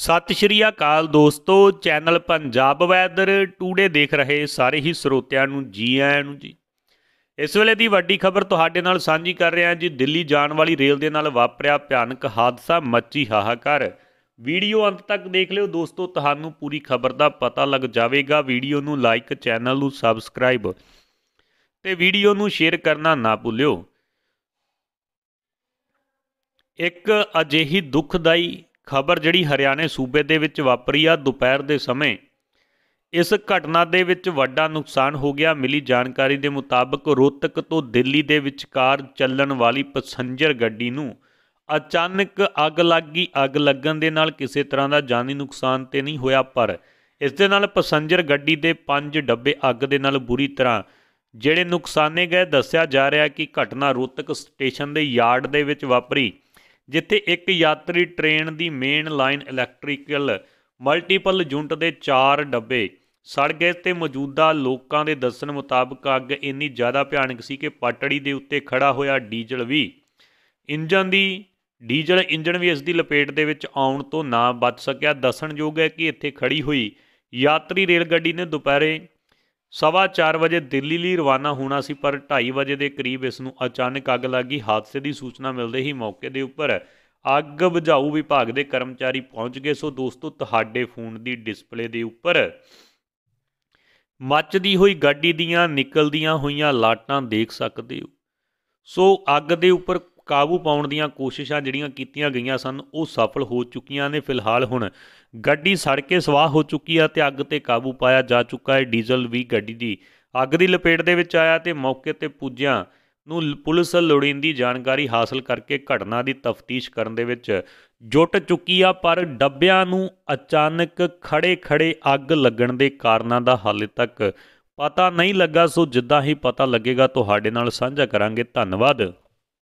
ਸਤਿ ਸ਼੍ਰੀ ਅਕਾਲ ਦੋਸਤੋ channel Punjab weather today ਦੇਖ ਰਹੇ ਸਾਰੇ ਹੀ ਸਰੋਤਿਆਂ ਨੂੰ ਜੀ ਆਇਆਂ ਨੂੰ ਜੀ ਇਸ ਵੇਲੇ ਦੀ ਵੱਡੀ ਖਬਰ ਤੁਹਾਡੇ ਨਾਲ ਸਾਂਝੀ ਕਰ ਰਿਹਾ ਜੀ ਦਿੱਲੀ ਜਾਣ ਵਾਲੀ ਰੇਲ ਦੇ ਨਾਲ ਵਾਪਰਿਆ ਭਿਆਨਕ ਹਾਦਸਾ ਮੱਚੀ ਹਾਹਾਕਾਰ ਵੀਡੀਓ ਅੰਤ ਤੱਕ ਦੇਖ ਲਿਓ ਦੋਸਤੋ ਤੁਹਾਨੂੰ ਪੂਰੀ ਖਬਰ ਦਾ ਪਤਾ ਲੱਗ ਜਾਵੇਗਾ ਵੀਡੀਓ ਨੂੰ ਲਾਈਕ ਚੈਨਲ ਨੂੰ ਸਬਸਕ੍ਰਾਈਬ ਤੇ ਵੀਡੀਓ ਨੂੰ ਸ਼ੇਅਰ ਕਰਨਾ ਨਾ ਭੁੱਲਿਓ ਇੱਕ ਅਜਿਹੀ ਦੁਖਦਾਈ ਖਬਰ ਜਿਹੜੀ ਹਰਿਆਣੇ ਸੂਬੇ ਦੇ ਵਿੱਚ ਵਾਪਰੀ ਆ ਦੁਪਹਿਰ ਦੇ ਸਮੇਂ ਇਸ ਘਟਨਾ ਦੇ ਵਿੱਚ ਵੱਡਾ ਨੁਕਸਾਨ ਹੋ ਗਿਆ ਮਿਲੀ ਜਾਣਕਾਰੀ ਦੇ ਮੁਤਾਬਕ ਰੋਤਕ ਤੋਂ ਦਿੱਲੀ ਦੇ ਵਿਚਕਾਰ ਚੱਲਣ ਵਾਲੀ ਪੈਸੰਜਰ ਗੱਡੀ ਨੂੰ ਅਚਾਨਕ ਅੱਗ ਲੱਗ ਗਈ ਅੱਗ ਲੱਗਣ ਦੇ ਨਾਲ ਕਿਸੇ ਤਰ੍ਹਾਂ ਦਾ ਜਾਨੀ ਨੁਕਸਾਨ ਤੇ ਨਹੀਂ ਹੋਇਆ ਪਰ ਇਸ ਦੇ ਨਾਲ ਪੈਸੰਜਰ ਗੱਡੀ ਦੇ 5 ਡੱਬੇ ਅੱਗ ਦੇ ਨਾਲ ਬੁਰੀ ਤਰ੍ਹਾਂ ਜਿਹੜੇ ਨੁਕਸਾਨੇ ਗਏ ਦੱਸਿਆ ਜਾ ਰਿਹਾ ਕਿ ਘਟਨਾ ਰੋਤਕ ਸਟੇਸ਼ਨ ਦੇ ਯਾਰਡ ਦੇ ਵਿੱਚ ਵਾਪਰੀ ਜਿੱਥੇ ਇੱਕ ਯਾਤਰੀ ਟ੍ਰੇਨ ਦੀ main line electrical multiple unit ਦੇ 4 ਡੱਬੇ ਸੜ ਗਏ ਤੇ ਮੌਜੂਦਾ ਲੋਕਾਂ ਦੇ ਦੱਸਣ ਮੁਤਾਬਕ ਅੱਗ ਇੰਨੀ ਜ਼ਿਆਦਾ ਭਿਆਨਕ ਸੀ ਕਿ ਪਟੜੀ ਦੇ ਉੱਤੇ ਖੜਾ ਹੋਇਆ ਡੀਜ਼ਲ ਵੀ ਇੰਜਨ ਦੀ ਡੀਜ਼ਲ ਇੰਜਨ ਵੀ ਇਸ ਦੀ ਲਪੇਟ ਦੇ ਵਿੱਚ ਆਉਣ ਤੋਂ ਨਾ ਬਚ ਸਕਿਆ ਦੱਸਣਯੋਗ ਹੈ ਕਿ ਇੱਥੇ ਖੜੀ ਹੋਈ ਯਾਤਰੀ ਰੇਲ ਗੱਡੀ ਨੇ ਦੁਪਹਿਰੇ ਸਵਾ 4 ਵਜੇ ਦਿੱਲੀ ਲਈ ਰਵਾਨਾ ਹੋਣਾ ਸੀ ਪਰ 2:30 ਵਜੇ ਦੇ ਕਰੀਬ ਇਸ ਨੂੰ ਅਚਾਨਕ ਅੱਗ ਲੱਗੀ ਹਾਦਸੇ ਦੀ ਸੂਚਨਾ ਮਿਲਦੇ ਹੀ ਮੌਕੇ ਦੇ ਉੱਪਰ ਅੱਗ ਬੁਝਾਊ ਵਿਭਾਗ ਦੇ ਕਰਮਚਾਰੀ ਪਹੁੰਚ ਗਏ ਸੋ ਦੋਸਤੋ ਤੁਹਾਡੇ ਫੋਨ ਦੀ ਡਿਸਪਲੇ ਦੇ ਉੱਪਰ ਮੱਚਦੀ ਹੋਈ ਗੱਡੀ ਦੀਆਂ ਨਿਕਲਦੀਆਂ ਹੋਈਆਂ ਲਾਟਾਂ ਦੇਖ ਸਕਦੇ ਹੋ ਸੋ ਅੱਗ ਦੇ ਉੱਪਰ ਕਾਬੂ ਪਾਉਣ ਦੀਆਂ ਕੋਸ਼ਿਸ਼ਾਂ ਜਿਹੜੀਆਂ ਕੀਤੀਆਂ ਗਈਆਂ ਸਨ ਉਹ ਸਫਲ ਹੋ ਚੁੱਕੀਆਂ ਨੇ ਫਿਲਹਾਲ ਹੁਣ ਗੱਡੀ ਸੜ ਕੇ ਸਵਾਹ ਹੋ ਚੁੱਕੀ ਆ ਤੇ ਅੱਗ ਤੇ ਕਾਬੂ ਪਾਇਆ ਜਾ ਚੁੱਕਾ ਹੈ ਡੀਜ਼ਲ ਵੀ ਗੱਡੀ ਦੀ ਅੱਗ ਦੀ ਲਪੇਟ ਦੇ ਵਿੱਚ ਆਇਆ ਤੇ ਮੌਕੇ ਤੇ ਪੁੱਜਿਆ ਨੂੰ ਪੁਲਿਸ ਲੋੜੀਂਦੀ ਜਾਣਕਾਰੀ ਹਾਸਲ ਕਰਕੇ ਘਟਨਾ ਦੀ ਤਫਤੀਸ਼ ਕਰਨ ਦੇ ਵਿੱਚ ਜੁਟ ਚੁੱਕੀ ਆ ਪਰ ਡੱਬਿਆਂ ਨੂੰ ਅਚਾਨਕ ਖੜੇ-ਖੜੇ ਅੱਗ ਲੱਗਣ ਦੇ ਕਾਰਨਾਂ ਦਾ ਹਾਲੇ ਤੱਕ ਪਤਾ ਨਹੀਂ ਲੱਗਾ ਸੋ ਜਿੱਦਾਂ ਹੀ ਪਤਾ ਲੱਗੇਗਾ ਤੁਹਾਡੇ ਨਾਲ ਸਾਂਝਾ ਕਰਾਂਗੇ ਧੰਨਵਾਦ